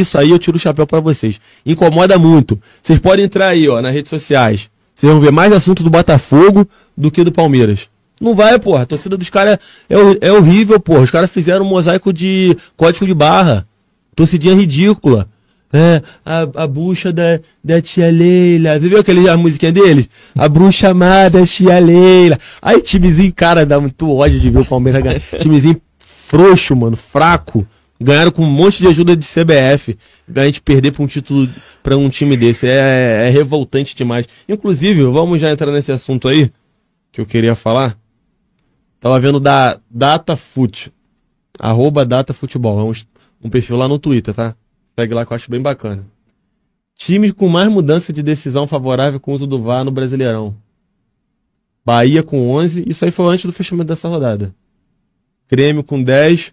Isso aí eu tiro o chapéu para vocês. Incomoda muito. Vocês podem entrar aí, ó, nas redes sociais. Vocês vão ver mais assunto do Botafogo do que do Palmeiras. Não vai, porra. A torcida dos caras é, é, é horrível, porra. Os caras fizeram um mosaico de código de barra. Torcidinha ridícula. É, a, a bucha da, da tia Leila. Você viu aquele a musiquinha deles? A bruxa amada, tia Leila. Aí, timezinho, cara, dá muito ódio de ver o Palmeiras ganhar. timezinho frouxo, mano, fraco ganharam com um monte de ajuda de CBF. A gente perder para um título para um time desse é, é, revoltante demais. Inclusive, vamos já entrar nesse assunto aí que eu queria falar. Tava vendo da DataFoot, arroba DataFutebol, é um, um perfil lá no Twitter, tá? pega lá que eu acho bem bacana. Time com mais mudança de decisão favorável com o uso do VAR no Brasileirão. Bahia com 11, isso aí foi antes do fechamento dessa rodada. Grêmio com 10,